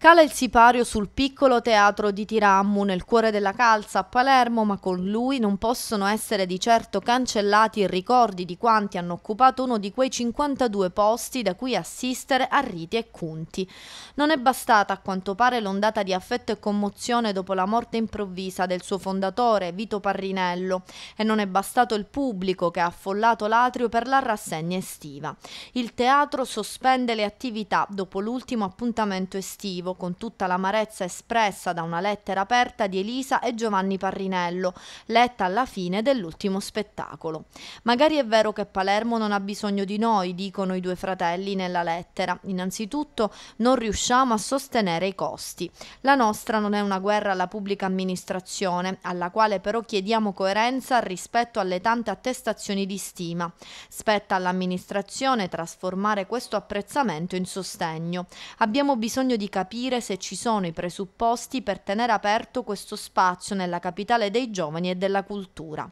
Cala il sipario sul piccolo teatro di Tirammu, nel cuore della calza a Palermo, ma con lui non possono essere di certo cancellati i ricordi di quanti hanno occupato uno di quei 52 posti da cui assistere a riti e conti. Non è bastata a quanto pare l'ondata di affetto e commozione dopo la morte improvvisa del suo fondatore Vito Parrinello e non è bastato il pubblico che ha affollato l'atrio per la rassegna estiva. Il teatro sospende le attività dopo l'ultimo appuntamento estivo salvo con tutta l'amarezza espressa da una lettera aperta di Elisa e Giovanni Parrinello, letta alla fine dell'ultimo spettacolo. Magari è vero che Palermo non ha bisogno di noi, dicono i due fratelli nella lettera. Innanzitutto non riusciamo a sostenere i costi. La nostra non è una guerra alla pubblica amministrazione, alla quale però chiediamo coerenza rispetto alle tante attestazioni di stima. Spetta all'amministrazione trasformare questo apprezzamento in sostegno. Abbiamo bisogno di capire capire se ci sono i presupposti per tenere aperto questo spazio nella capitale dei giovani e della cultura.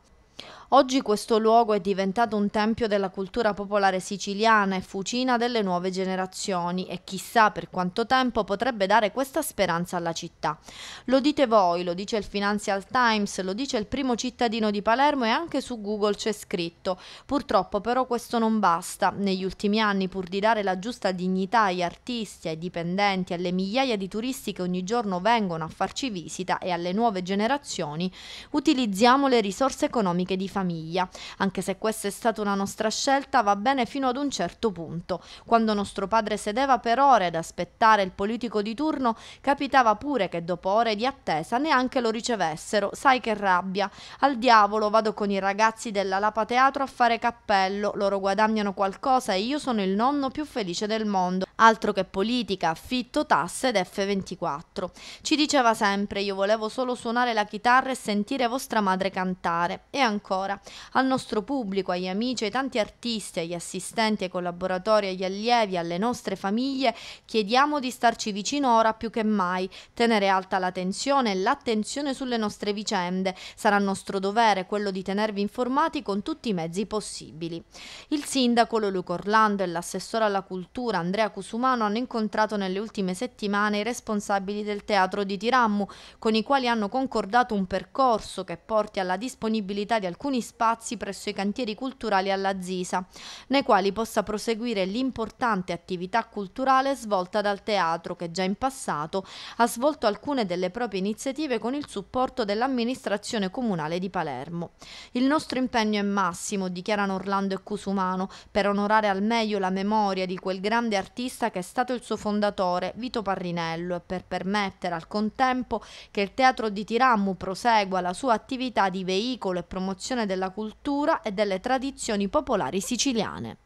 Oggi questo luogo è diventato un tempio della cultura popolare siciliana e fucina delle nuove generazioni e chissà per quanto tempo potrebbe dare questa speranza alla città. Lo dite voi, lo dice il Financial Times, lo dice il primo cittadino di Palermo e anche su Google c'è scritto. Purtroppo però questo non basta. Negli ultimi anni pur di dare la giusta dignità agli artisti, ai dipendenti, alle migliaia di turisti che ogni giorno vengono a farci visita e alle nuove generazioni, utilizziamo le risorse economiche di famiglia. Anche se questa è stata una nostra scelta, va bene fino ad un certo punto. Quando nostro padre sedeva per ore ad aspettare il politico di turno, capitava pure che dopo ore di attesa neanche lo ricevessero. Sai che rabbia. Al diavolo vado con i ragazzi della Lapa Teatro a fare cappello, loro guadagnano qualcosa e io sono il nonno più felice del mondo. Altro che politica, affitto, tasse ed F24. Ci diceva sempre, io volevo solo suonare la chitarra e sentire vostra madre cantare. E ancora allora, al nostro pubblico, agli amici, ai tanti artisti, agli assistenti, ai collaboratori, agli allievi, alle nostre famiglie, chiediamo di starci vicino ora più che mai, tenere alta la tensione e l'attenzione sulle nostre vicende. Sarà nostro dovere quello di tenervi informati con tutti i mezzi possibili. Il sindaco Loluco Orlando e l'assessore alla cultura Andrea Cusumano hanno incontrato nelle ultime settimane i responsabili del teatro di Tirammu, con i quali hanno concordato un percorso che porti alla disponibilità di alcuni alcuni spazi presso i cantieri culturali alla Zisa, nei quali possa proseguire l'importante attività culturale svolta dal teatro che già in passato ha svolto alcune delle proprie iniziative con il supporto dell'amministrazione comunale di Palermo. Il nostro impegno è massimo, dichiarano Orlando e Cusumano, per onorare al meglio la memoria di quel grande artista che è stato il suo fondatore, Vito Parrinello, e per permettere al contempo che il teatro di Tirammu prosegua la sua attività di veicolo e promozione della cultura e delle tradizioni popolari siciliane.